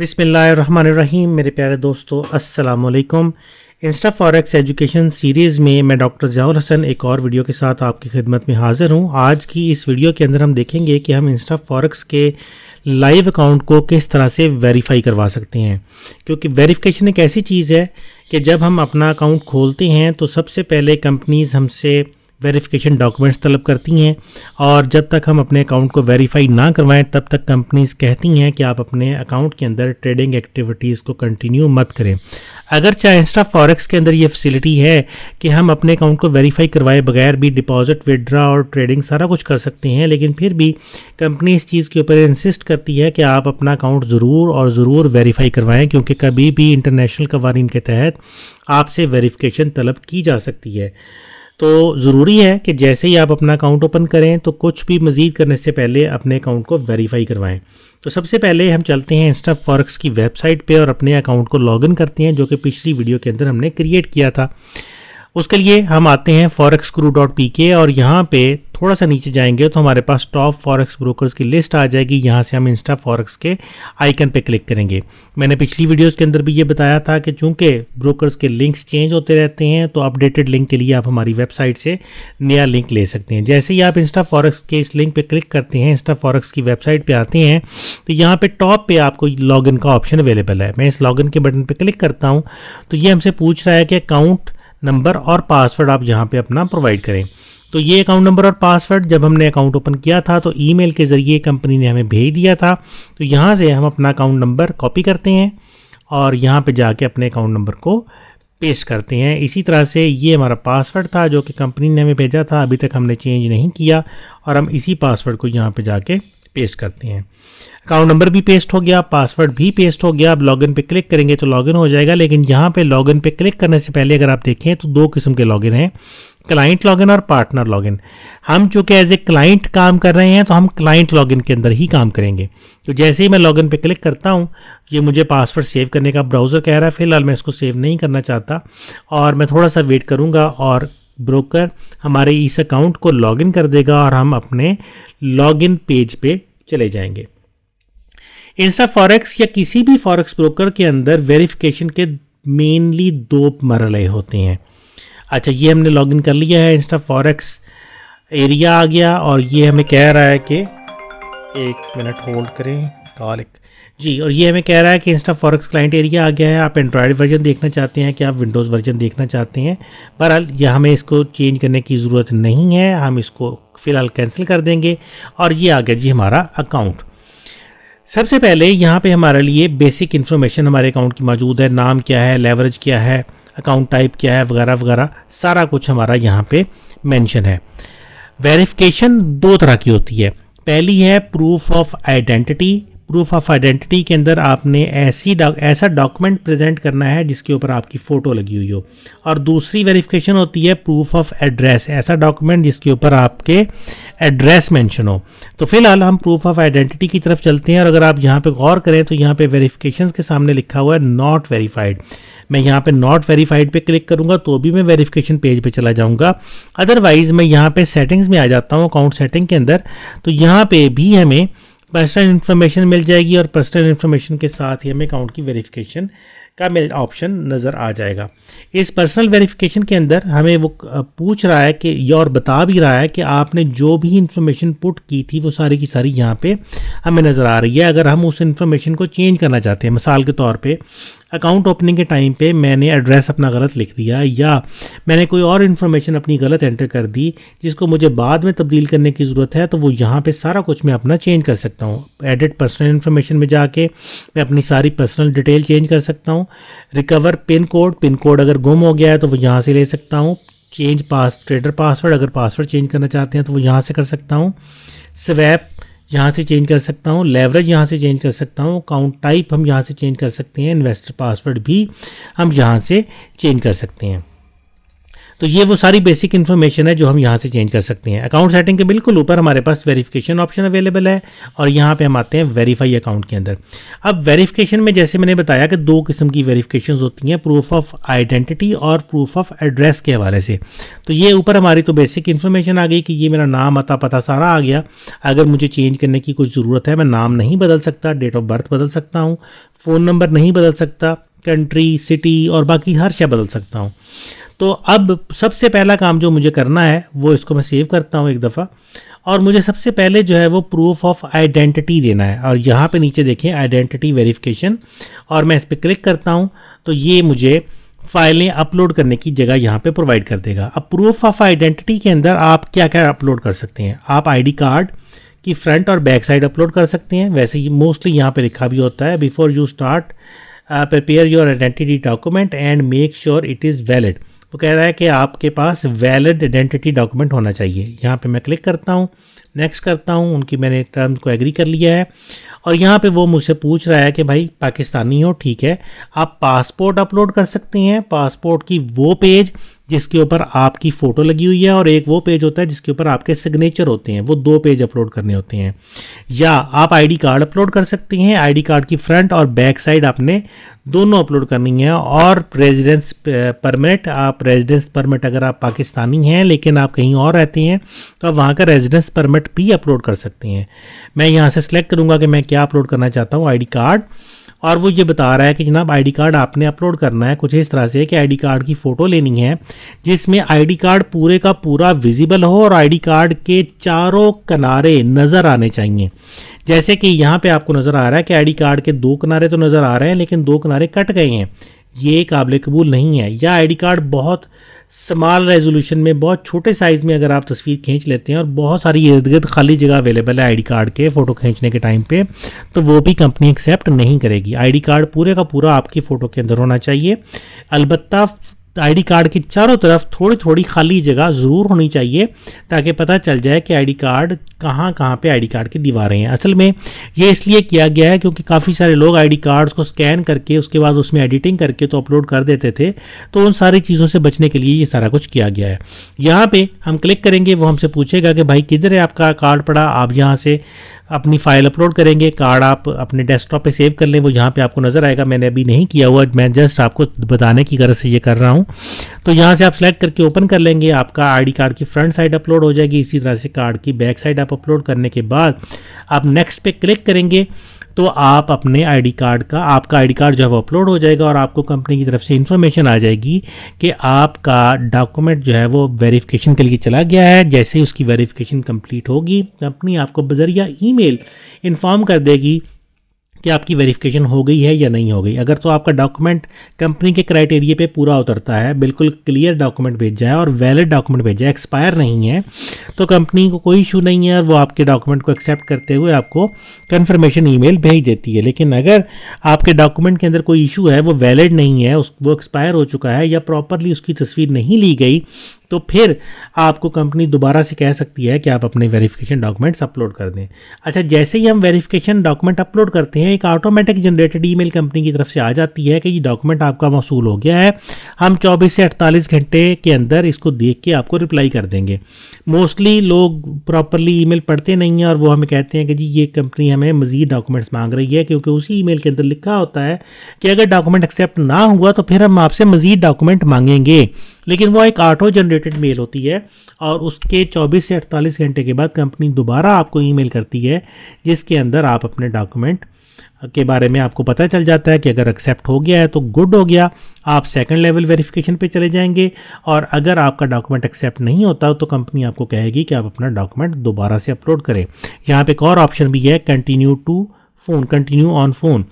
बिसमीम मेरे प्यारे दोस्तों अस्सलाम इंस्टा फॉरेक्स एजुकेशन सीरीज़ में मैं डॉक्टर जयाल हसन एक और वीडियो के साथ आपकी खिदमत में हाज़िर हूँ आज की इस वीडियो के अंदर हम देखेंगे कि हम इंस्टा फॉरेक्स के लाइव अकाउंट को किस तरह से वेरीफाई करवा सकते हैं क्योंकि वेरीफ़िकेशन एक ऐसी चीज़ है कि जब हम अपना अकाउंट खोलते हैं तो सबसे पहले कंपनीज़ हमसे वेरिफिकेशन डॉक्यूमेंट्स तलब करती हैं और जब तक हम अपने अकाउंट को वेरीफाई ना करवाएं तब तक कंपनीज़ कहती हैं कि आप अपने अकाउंट के अंदर ट्रेडिंग एक्टिविटीज़ को कंटिन्यू मत करें अगर चाहे इंस्टा फॉरेक्स के अंदर ये फैसिलिटी है कि हम अपने अकाउंट को वेरीफाई करवाए बगैर भी डिपॉजिट विदड्रा और ट्रेडिंग सारा कुछ कर सकते हैं लेकिन फिर भी कंपनी इस चीज़ के ऊपर इंसिस्ट करती है कि आप अपना अकाउंट ज़रूर और ज़रूर वेरीफाई करवाएं क्योंकि कभी भी इंटरनेशनल कवानीन के तहत आपसे वेरीफिकेशन तलब की जा सकती है तो ज़रूरी है कि जैसे ही आप अपना अकाउंट ओपन करें तो कुछ भी मज़ीद करने से पहले अपने अकाउंट को वेरीफाई करवाएं तो सबसे पहले हम चलते हैं इंस्टा फॉरक्स की वेबसाइट पे और अपने अकाउंट को लॉगिन करते हैं जो कि पिछली वीडियो के अंदर हमने क्रिएट किया था उसके लिए हम आते हैं फॉरेक्स क्रू डॉट पी के और यहाँ पे थोड़ा सा नीचे जाएंगे तो हमारे पास टॉप फॉरेक्स ब्रोकर्स की लिस्ट आ जाएगी यहाँ से हम इंस्टा फॉरेक्स के आइकन पे क्लिक करेंगे मैंने पिछली वीडियोस के अंदर भी ये बताया था कि चूंकि ब्रोकर्स के लिंक्स चेंज होते रहते हैं तो अपडेटेड लिंक के लिए आप हमारी वेबसाइट से नया लिंक ले सकते हैं जैसे ही आप इंस्टा फॉरेक्स के इस लिंक पर क्लिक करते हैं इंस्टा फॉरेक्स की वेबसाइट पर आते हैं तो यहाँ पर टॉप पर आपको इन का ऑप्शन अवेलेबल है मैं इस इन के बटन पर क्लिक करता हूँ तो ये हमसे पूछ रहा है कि अकाउंट नंबर और पासवर्ड आप यहाँ पे अपना प्रोवाइड करें तो ये अकाउंट नंबर और पासवर्ड जब हमने अकाउंट ओपन किया था तो ईमेल के ज़रिए कंपनी ने हमें भेज दिया था तो यहाँ से हम अपना अकाउंट नंबर कॉपी करते हैं और यहाँ पे जाके अपने अकाउंट नंबर को पेस्ट करते हैं इसी तरह से ये हमारा पासवर्ड था जो कि कंपनी ने हमें भेजा था अभी तक हमने चेंज नहीं किया और हम इसी पासवर्ड को यहाँ पे जाके पेस्ट करते हैं अकाउंट नंबर भी पेस्ट हो गया पासवर्ड भी पेस्ट हो गया आप लॉगिन पे क्लिक करेंगे तो लॉगिन हो जाएगा लेकिन यहाँ पे लॉगिन पे क्लिक करने से पहले अगर आप देखें तो दो किस्म के लॉगिन हैं क्लाइंट लॉगिन और पार्टनर लॉगिन हम चूँकि एज ए क्लाइंट काम कर रहे हैं तो हम क्लाइंट लॉगिन के अंदर ही काम करेंगे तो जैसे ही मैं लॉगिन पे क्लिक करता हूँ ये मुझे पासवर्ड सेव करने का ब्राउज़र कह रहा है फिलहाल मैं इसको सेव नहीं करना चाहता और मैं थोड़ा सा वेट करूँगा और ब्रोकर हमारे इस अकाउंट को लॉगिन कर देगा और हम अपने लॉगिन पेज पे चले जाएंगे इंस्टा फॉरेक्स या किसी भी फॉरेक्स ब्रोकर के अंदर वेरिफिकेशन के मेनली दो मरले होते हैं अच्छा ये हमने लॉगिन कर लिया है इंस्टा फॉरेक्स एरिया आ गया और ये हमें कह रहा है कि एक मिनट होल्ड करें कॉल एक जी और ये हमें कह रहा है कि इंस्टा फॉरक्स क्लाइंट एरिया आ गया है आप एंड्रॉयड वर्जन देखना चाहते हैं कि आप विंडोज़ वर्जन देखना चाहते हैं बहरहाल यह हमें इसको चेंज करने की ज़रूरत नहीं है हम इसको फ़िलहाल कैंसिल कर देंगे और ये आ गया जी हमारा अकाउंट सबसे पहले यहाँ पे हमारे लिए बेसिक इन्फॉर्मेशन हमारे अकाउंट की मौजूद है नाम क्या है लेवरेज क्या है अकाउंट टाइप क्या है वगैरह वगैरह सारा कुछ हमारा यहाँ पे मेंशन है वेरिफिकेशन दो तरह की होती है पहली है proof of identity proof of identity के अंदर आपने ऐसी ऐसा डॉक्यूमेंट प्रेजेंट करना है जिसके ऊपर आपकी फ़ोटो लगी हुई हो और दूसरी वेरिफिकेशन होती है प्रूफ ऑफ एड्रेस ऐसा डॉक्यूमेंट जिसके ऊपर आपके एड्रेस मेंशन हो तो फिलहाल हम प्रूफ ऑफ आइडेंटिटी की तरफ चलते हैं और अगर आप यहाँ पर गौर करें तो यहाँ पर वेरीफिकेशन के सामने लिखा हुआ है नॉट वेरीफाइड मैं यहाँ पर नॉट वेरीफाइड पर क्लिक करूँगा तो भी मैं वेरीफिकेशन पेज पे चला जाऊँगा अदरवाइज़ मैं यहाँ पे सेटिंग्स में आ जाता हूँ अकाउंट सेटिंग के अंदर तो यहाँ पर भी हमें पर्सनल इन्फॉर्मेशन मिल जाएगी और पर्सनल इन्फॉर्मेशन के साथ ही हमें अकाउंट की वेरिफिकेशन का मिल ऑप्शन नज़र आ जाएगा इस पर्सनल वेरिफिकेशन के अंदर हमें वो पूछ रहा है कि या और बता भी रहा है कि आपने जो भी इन्फॉर्मेशन पुट की थी वो सारी की सारी यहाँ पे हमें नज़र आ रही है अगर हम उस इन्फॉर्मेशन को चेंज करना चाहते हैं मिसाल के तौर पे अकाउंट ओपनिंग के टाइम पे मैंने एड्रेस अपना गलत लिख दिया या मैंने कोई और इन्फॉर्मेशन अपनी गलत एंटर कर दी जिसको मुझे बाद में तब्दील करने की ज़रूरत है तो वो यहाँ पे सारा कुछ मैं अपना चेंज कर सकता हूँ एडिट पर्सनल इन्फॉर्मेशन में जाके मैं अपनी सारी पर्सनल डिटेल चेंज कर सकता हूँ recover pin code pin code अगर गुम हो गया है तो वो यहाँ से ले सकता हूँ चेंज पास ट्रेडर पासवर्ड अगर पासवर्ड चेंज करना चाहते हैं तो वो यहाँ से कर सकता हूँ स्वैप यहाँ से चेंज कर सकता हूँ लेवरेज यहाँ से चेंज कर सकता हूँ अकाउंट टाइप हम यहाँ से चेंज कर सकते हैं इन्वेस्टर पासवर्ड भी हम यहाँ से चेंज कर सकते हैं तो ये वो सारी बेसिक इन्फॉर्मेशन है जो हम यहाँ से चेंज कर सकते हैं अकाउंट सेटिंग के बिल्कुल ऊपर हमारे पास वेरिफिकेशन ऑप्शन अवेलेबल है और यहाँ पे हम आते हैं वेरीफाई अकाउंट के अंदर अब वेरिफिकेशन में जैसे मैंने बताया कि दो किस्म की वेरिफिकेशन होती हैं प्रूफ ऑफ आइडेंटिटी और प्रूफ ऑफ एड्रेस के हवाले से तो ये ऊपर हमारी तो बेसिक इन्फॉर्मेशन आ गई कि ये मेरा नाम अता पता सारा आ गया अगर मुझे चेंज करने की कुछ ज़रूरत है मैं नाम नहीं बदल सकता डेट ऑफ बर्थ बदल सकता हूँ फ़ोन नंबर नहीं बदल सकता कंट्री सिटी और बाकी हर शय बदल सकता हूँ तो अब सबसे पहला काम जो मुझे करना है वो इसको मैं सेव करता हूँ एक दफ़ा और मुझे सबसे पहले जो है वो प्रूफ ऑफ आइडेंटिटी देना है और यहाँ पे नीचे देखें आइडेंटिटी वेरिफिकेशन और मैं इस पर क्लिक करता हूँ तो ये मुझे फाइलें अपलोड करने की जगह यहाँ पे प्रोवाइड कर देगा अब प्रूफ ऑफ आइडेंटिटी के अंदर आप क्या क्या अपलोड कर सकते हैं आप आई कार्ड की फ्रंट और बैक साइड अपलोड कर सकते हैं वैसे मोस्टली यहाँ पर लिखा भी होता है before you start prepare your identity document and make sure it is valid वो कह रहा है कि आपके पास वैलिड आइडेंटिटी डॉक्यूमेंट होना चाहिए यहाँ पे मैं क्लिक करता हूँ नेक्स्ट करता हूँ उनकी मैंने टर्म्स को एग्री कर लिया है और यहाँ पे वो मुझसे पूछ रहा है कि भाई पाकिस्तानी हो ठीक है आप पासपोर्ट अपलोड कर सकते हैं पासपोर्ट की वो पेज जिसके ऊपर आपकी फ़ोटो लगी हुई है और एक वो पेज होता है जिसके ऊपर आपके सिग्नेचर होते हैं वो दो पेज अपलोड करने होते हैं या आप आईडी कार्ड अपलोड कर सकती हैं आईडी कार्ड की फ्रंट और बैक साइड आपने दोनों अपलोड करनी है और रेजिडेंस परमिट आप रेजिडेंस परमिट अगर आप पाकिस्तानी हैं लेकिन आप कहीं और रहते हैं तो आप वहाँ का रेजिडेंस परमिट भी अपलोड कर सकते हैं मैं यहाँ से सिलेक्ट करूँगा कि मैं क्या अपलोड करना चाहता हूँ आई कार्ड और वो ये बता रहा है कि जनाब आईडी कार्ड आपने अपलोड करना है कुछ इस तरह से कि आईडी कार्ड की फ़ोटो लेनी है जिसमें आईडी कार्ड पूरे का पूरा विजिबल हो और आईडी कार्ड के चारों किनारे नज़र आने चाहिए जैसे कि यहाँ पे आपको नज़र आ रहा है कि आईडी कार्ड के दो किनारे तो नज़र आ रहे हैं लेकिन दो किनारे कट गए हैं ये काबिल कबूल नहीं है या आईडी कार्ड बहुत स्माल रेजोल्यूशन में बहुत छोटे साइज़ में अगर आप तस्वीर खींच लेते हैं और बहुत सारी इर्द गिर्द खाली जगह अवेलेबल है आईडी कार्ड के फ़ोटो खींचने के टाइम पे तो वो भी कंपनी एक्सेप्ट नहीं करेगी आईडी कार्ड पूरे का पूरा आपकी फ़ोटो के अंदर होना चाहिए अलबत्ता आईडी कार्ड की चारों तरफ थोड़ी थोड़ी खाली जगह ज़रूर होनी चाहिए ताकि पता चल जाए कि आईडी कार्ड कहाँ कहाँ पे आईडी कार्ड की दीवारें हैं असल में ये इसलिए किया गया है क्योंकि काफ़ी सारे लोग आईडी कार्ड्स को स्कैन करके उसके बाद उसमें एडिटिंग करके तो अपलोड कर देते थे तो उन सारी चीज़ों से बचने के लिए ये सारा कुछ किया गया है यहाँ पर हम क्लिक करेंगे वो हमसे पूछेगा कि भाई किधर है आपका कार्ड पड़ा आप यहाँ से अपनी फाइल अपलोड करेंगे कार्ड आप अपने डेस्कटॉप पे सेव कर लें वो यहाँ पे आपको नज़र आएगा मैंने अभी नहीं किया हुआ मैं जस्ट आपको बताने की गरज से ये कर रहा हूँ तो यहाँ से आप सेलेक्ट करके ओपन कर लेंगे आपका आईडी कार्ड की फ्रंट साइड अपलोड हो जाएगी इसी तरह से कार्ड की बैक साइड आप अपलोड करने के बाद आप नेक्स्ट पे क्लिक करेंगे तो आप अपने आईडी कार्ड का आपका आईडी कार्ड जो है वो अपलोड हो जाएगा और आपको कंपनी की तरफ से इन्फॉर्मेशन आ जाएगी कि आपका डॉक्यूमेंट जो है वो वेरिफिकेशन के लिए चला गया है जैसे ही उसकी वेरिफिकेशन कंप्लीट होगी कंपनी आपको बजरिया ईमेल इन्फॉर्म कर देगी कि आपकी वेरिफिकेशन हो गई है या नहीं हो गई अगर तो आपका डॉक्यूमेंट कंपनी के क्राइटेरिया पे पूरा उतरता है बिल्कुल क्लियर डॉक्यूमेंट भेज जाए और वैलिड डॉक्यूमेंट भेज जाए एक्सपायर नहीं है तो कंपनी को कोई इशू नहीं है और वो आपके डॉक्यूमेंट को एक्सेप्ट करते हुए आपको कन्फर्मेशन ई भेज देती है लेकिन अगर आपके डॉक्यूमेंट के अंदर कोई इशू है वो वैलिड नहीं है उस वो एक्सपायर हो चुका है या प्रॉपरली उसकी तस्वीर नहीं ली गई तो फिर आपको कंपनी दोबारा से कह सकती है कि आप अपने वेरिफिकेशन डॉक्यूमेंट्स अपलोड कर दें अच्छा जैसे ही हम वेरिफिकेशन डॉक्यूमेंट अपलोड करते हैं एक ऑटोमेटिक जनरेटेड ईमेल कंपनी की तरफ से आ जाती है कि ये डॉक्यूमेंट आपका मौसू हो गया है हम चौबीस से अड़तालीस घंटे के अंदर इसको देख के आपको रिप्लाई कर देंगे मोस्टली लोग प्रॉपरली ई पढ़ते नहीं हैं और वो हमें कहते हैं कि जी ये कंपनी हमें मज़ीद डॉक्यूमेंट्स मांग रही है क्योंकि उसी ई के अंदर लिखा होता है कि अगर डॉक्यूमेंट एक्सेप्ट ना हुआ तो फिर हम आपसे मज़ीद डॉक्यूमेंट मांगेंगे लेकिन वो एक ऑटो जनरेटेड मेल होती है और उसके 24 से 48 घंटे के बाद कंपनी दोबारा आपको ईमेल करती है जिसके अंदर आप अपने डॉक्यूमेंट के बारे में आपको पता चल जाता है कि अगर एक्सेप्ट हो गया है तो गुड हो गया आप सेकंड लेवल वेरिफिकेशन पे चले जाएंगे और अगर आपका डॉक्यूमेंट एक्सेप्ट नहीं होता तो कंपनी आपको कहेगी कि आप अपना डॉक्यूमेंट दोबारा से अपलोड करें यहाँ पे एक और ऑप्शन भी है continue to phone continue on phone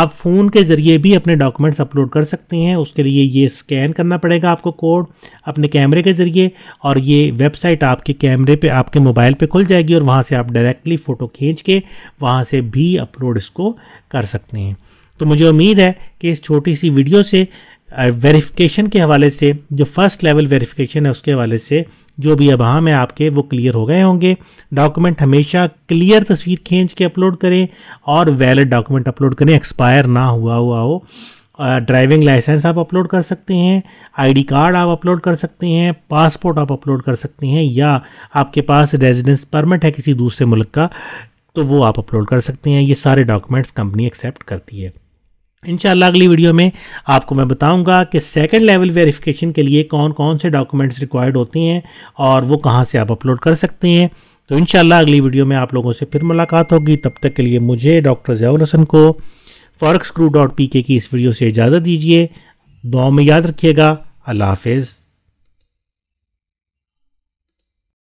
आप फ़ोन के ज़रिए भी अपने डॉक्यूमेंट्स अपलोड कर सकते हैं उसके लिए ये स्कैन करना पड़ेगा आपको कोड अपने कैमरे के ज़रिए और ये वेबसाइट आपके कैमरे पे आपके मोबाइल पे खुल जाएगी और वहाँ से आप डायरेक्टली फ़ोटो खींच के वहाँ से भी अपलोड इसको कर सकते हैं तो मुझे उम्मीद है कि इस छोटी सी वीडियो से वेरिफिकेशन के हवाले से जो फर्स्ट लेवल वेरिफिकेशन है उसके हवाले से जो भी अभाम है हाँ आपके वो क्लियर हो गए होंगे डॉक्यूमेंट हमेशा क्लियर तस्वीर खींच के अपलोड करें और वैलिड डॉक्यूमेंट अपलोड करें एक्सपायर ना हुआ हुआ हो ड्राइविंग लाइसेंस आप अपलोड कर सकते हैं आईडी कार्ड आप अपलोड कर सकते हैं पासपोर्ट आप अपलोड कर सकते हैं या आपके पास रेजिडेंस परमिट है किसी दूसरे मुल्क का तो वो आप अपलोड कर सकते हैं ये सारे डॉक्यूमेंट्स कंपनी एक्सेप्ट करती है इंशाल्लाह अगली वीडियो में आपको मैं बताऊंगा कि सेकंड लेवल वेरिफिकेशन के लिए कौन कौन से डॉक्यूमेंट्स रिक्वायर्ड होते हैं और वो कहाँ से आप अपलोड कर सकते हैं तो इंशाल्लाह अगली वीडियो में आप लोगों से फिर मुलाकात होगी तब तक के लिए मुझे डॉक्टर जयाल हसन को फॉरक्स क्रू डॉट पी के की इस वीडियो से इजाज़त दीजिए दुआ में याद रखिएगा अल्लाह हाफिज़